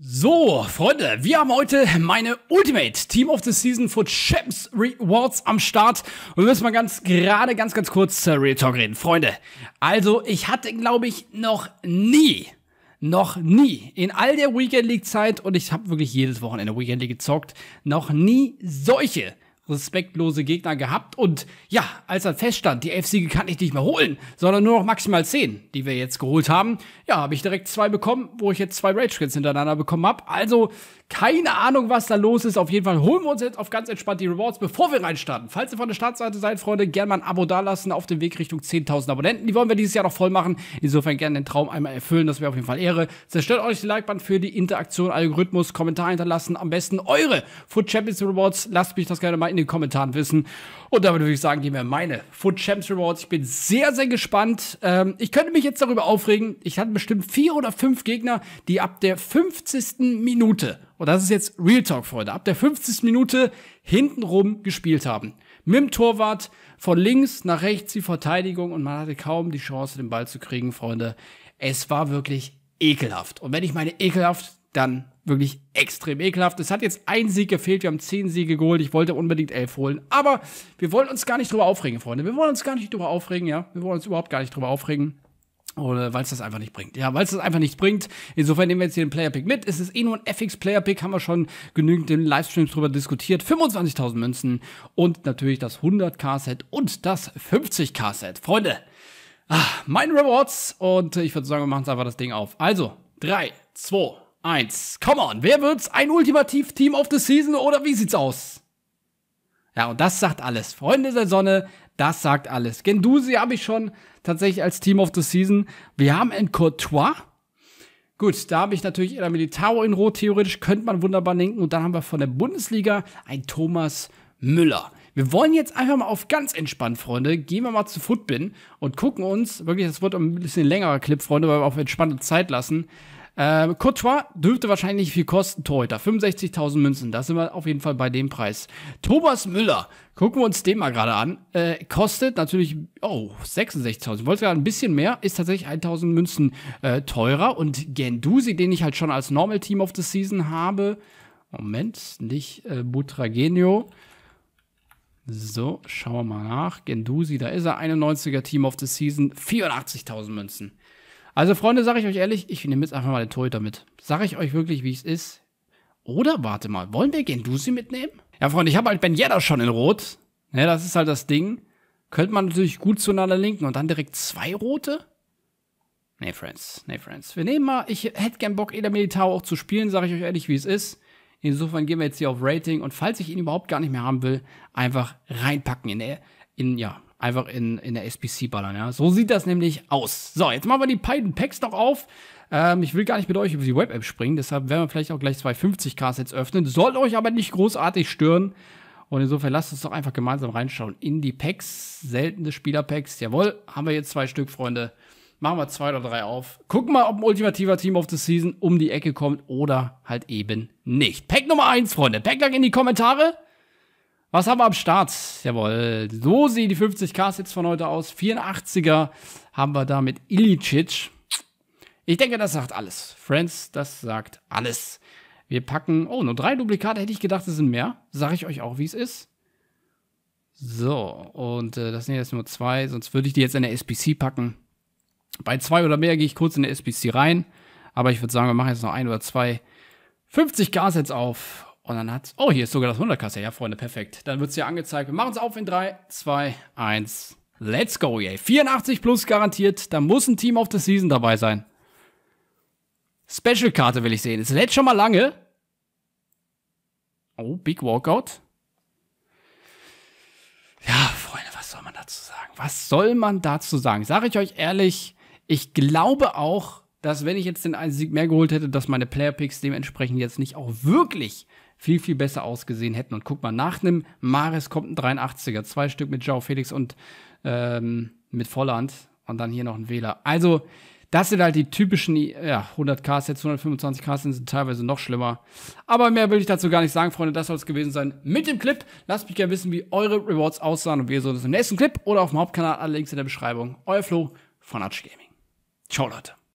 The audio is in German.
So, Freunde, wir haben heute meine Ultimate Team of the Season for Champs Rewards am Start. Und wir müssen mal ganz gerade, ganz, ganz kurz zur äh, Real Talk reden. Freunde, also ich hatte, glaube ich, noch nie, noch nie in all der Weekend League Zeit, und ich habe wirklich jedes Wochenende Weekend League gezockt, noch nie solche respektlose Gegner gehabt. Und ja, als dann feststand, die elf Siege kann ich nicht mehr holen, sondern nur noch maximal zehn, die wir jetzt geholt haben, ja, habe ich direkt zwei bekommen, wo ich jetzt zwei Rage Quits hintereinander bekommen habe. Also keine Ahnung, was da los ist. Auf jeden Fall holen wir uns jetzt auf ganz entspannt die Rewards, bevor wir reinstarten. Falls ihr von der Startseite seid, Freunde, gerne mal ein Abo dalassen auf dem Weg Richtung 10.000 Abonnenten. Die wollen wir dieses Jahr noch voll machen. Insofern gerne den Traum einmal erfüllen. Das wäre auf jeden Fall Ehre. Zerstört euch die Like-Band für die Interaktion, Algorithmus, Kommentar hinterlassen. Am besten eure Food Champions Rewards. Lasst mich das gerne mal in den Kommentaren wissen. Und damit würde ich sagen, gehen wir meine Food Champs Rewards. Ich bin sehr, sehr gespannt. Ähm, ich könnte mich jetzt darüber aufregen. Ich hatte bestimmt vier oder fünf Gegner, die ab der 50. Minute, und das ist jetzt Real Talk, Freunde, ab der 50. Minute hintenrum gespielt haben. Mit dem Torwart von links nach rechts die Verteidigung und man hatte kaum die Chance, den Ball zu kriegen, Freunde. Es war wirklich ekelhaft. Und wenn ich meine ekelhaft dann wirklich extrem ekelhaft. Es hat jetzt ein Sieg gefehlt, wir haben zehn Siege geholt. Ich wollte unbedingt elf holen. Aber wir wollen uns gar nicht drüber aufregen, Freunde. Wir wollen uns gar nicht drüber aufregen, ja. Wir wollen uns überhaupt gar nicht drüber aufregen. Oder weil es das einfach nicht bringt. Ja, weil es das einfach nicht bringt. Insofern nehmen wir jetzt hier den Player Pick mit. Es ist eh nur ein FX Player Pick, haben wir schon genügend in Livestreams drüber diskutiert. 25.000 Münzen und natürlich das 100k Set und das 50k Set. Freunde, ah, meine Rewards und ich würde sagen, wir machen jetzt einfach das Ding auf. Also, 3, 2, eins. Come on, wer wird's? Ein Ultimativ-Team of the Season oder wie sieht's aus? Ja, und das sagt alles. Freunde der Sonne, das sagt alles. Gendusi habe ich schon tatsächlich als Team of the Season. Wir haben ein Courtois. Gut, da habe ich natürlich Eda Militao in Rot. Theoretisch könnte man wunderbar denken. Und dann haben wir von der Bundesliga ein Thomas Müller. Wir wollen jetzt einfach mal auf ganz entspannt, Freunde. Gehen wir mal zu Footbin und gucken uns, wirklich, das wird ein bisschen längerer Clip, Freunde, weil wir auf entspannte Zeit lassen. Ähm, Courtois dürfte wahrscheinlich viel kosten, Torhüter. 65.000 Münzen, da sind wir auf jeden Fall bei dem Preis. Thomas Müller, gucken wir uns den mal gerade an. Äh, kostet natürlich, oh, 66.000. Wollte gerade ein bisschen mehr, ist tatsächlich 1.000 Münzen äh, teurer. Und Gendusi, den ich halt schon als Normal Team of the Season habe. Moment, nicht äh, Butragenio. So, schauen wir mal nach. Gendusi, da ist er. 91er Team of the Season, 84.000 Münzen. Also, Freunde, sage ich euch ehrlich, ich nehme jetzt einfach mal den Torhüter mit. Sage ich euch wirklich, wie es ist. Oder, warte mal, wollen wir Gendusi mitnehmen? Ja, Freunde, ich habe halt Ben Yedder schon in Rot. ja, ne, das ist halt das Ding. Könnte man natürlich gut zueinander linken und dann direkt zwei Rote? Nee, Friends. Nee, Friends. Wir nehmen mal, ich hätte gern Bock, Eder Militao auch zu spielen, sage ich euch ehrlich, wie es ist. Insofern gehen wir jetzt hier auf Rating und falls ich ihn überhaupt gar nicht mehr haben will, einfach reinpacken in der, in, ja, einfach in, in der SPC ballern, ja. So sieht das nämlich aus. So, jetzt machen wir die beiden Packs noch auf. Ähm, ich will gar nicht mit euch über die Web-App springen, deshalb werden wir vielleicht auch gleich 250 50k jetzt öffnen. Soll euch aber nicht großartig stören. Und insofern lasst uns doch einfach gemeinsam reinschauen in die Packs. Seltene Spielerpacks. Jawohl, haben wir jetzt zwei Stück, Freunde machen wir zwei oder drei auf. Gucken mal, ob ein ultimativer Team of the Season um die Ecke kommt oder halt eben nicht. Pack Nummer eins, Freunde. Pack lang in die Kommentare. Was haben wir am Start? Jawohl. So sehen die 50k jetzt von heute aus. 84er haben wir da mit Ilicic. Ich denke, das sagt alles. Friends, das sagt alles. Wir packen, oh, nur drei Duplikate hätte ich gedacht, es sind mehr. Sag ich euch auch, wie es ist. So, und äh, das sind jetzt nur zwei, sonst würde ich die jetzt in der SPC packen. Bei zwei oder mehr gehe ich kurz in der SPC rein. Aber ich würde sagen, wir machen jetzt noch ein oder zwei 50 Gashets auf. Und dann hat's. Oh, hier ist sogar das 100 Kasse. Ja, Freunde, perfekt. Dann wird es hier angezeigt. Wir machen es auf in 3, 2, 1. Let's go, yay. 84 plus garantiert. Da muss ein Team of the Season dabei sein. Special-Karte will ich sehen. Es lädt schon mal lange. Oh, Big Walkout. Ja, Freunde, was soll man dazu sagen? Was soll man dazu sagen? Sage ich euch ehrlich, ich glaube auch, dass wenn ich jetzt den einen Sieg mehr geholt hätte, dass meine Player-Picks dementsprechend jetzt nicht auch wirklich viel, viel besser ausgesehen hätten. Und guck mal, nach einem Maris kommt ein 83er, zwei Stück mit Joe Felix und ähm, mit Volland und dann hier noch ein Wähler. Also, das sind halt die typischen ja, 100k, Sets, 125k Sets sind teilweise noch schlimmer. Aber mehr will ich dazu gar nicht sagen, Freunde. Das soll es gewesen sein mit dem Clip. Lasst mich gerne wissen, wie eure Rewards aussahen und wir sehen uns im nächsten Clip oder auf dem Hauptkanal. Alle Links in der Beschreibung. Euer Flo von Arch Gaming. Ciao Leute.